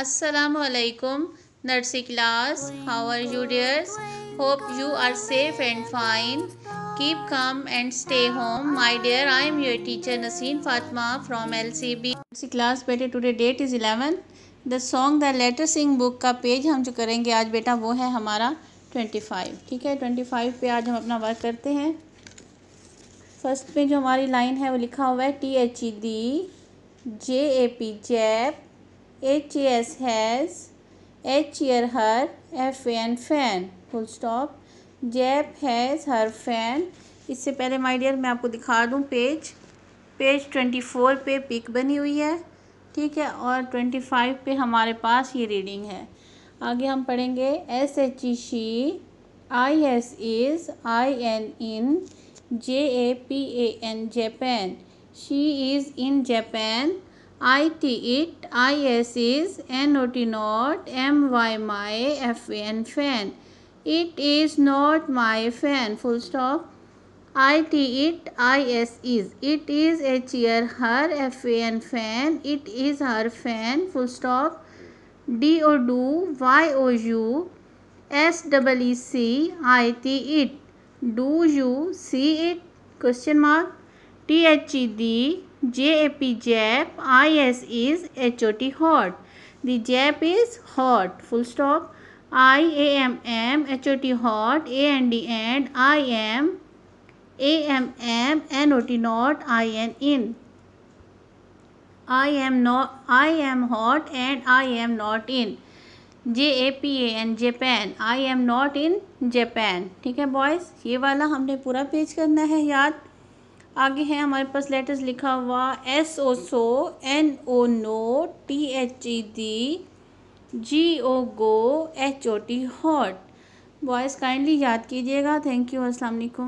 असलकुम nursery class how are you dears hope you are safe and fine keep calm and stay home my dear I am your teacher Naseen Fatma from L C B nursery class बेटे today date is eleven the song the letter sing book का page हम जो करेंगे आज बेटा वो है हमारा ट्वेंटी फाइव ठीक है ट्वेंटी फाइव पे आज हम अपना वर्क करते हैं फर्स्ट पे जो हमारी लाइन है वो लिखा हुआ है T H E D J A P jap H E S has H E R her F N fan full stop jap has her fan इससे पहले माय डियर मैं आपको दिखा दूँ पेज पेज ट्वेंटी फोर पे पिक बनी हुई है ठीक है और ट्वेंटी फाइव पे हमारे पास ये रीडिंग है आगे हम पढ़ेंगे S H E she I S is I N in J A P A N Japan she is in Japan IT it, IS is NOT not, MY my, FAN fan. It is not my fan. Full stop. IT it, IS is. It is a chair, her FAN fan. It is her fan. Full stop. D O do, Y O U, S IT it. Do you see it? Question mark. T H E D J A P jap I S is H O T hot the jap is hot full stop I A M am H O T hot A N D and I am A M am N O T not I N in I am not I am hot and I am not in J A P N Japan I am not in Japan ठीक है boys ये वाला हमने पूरा page करना है याद आगे है हमारे पास लेटर्स लिखा हुआ S O so N O no T H E D G O go H O T hot boys kindly याद कीजिएगा थैंक यू अस्सलाम वालेकुम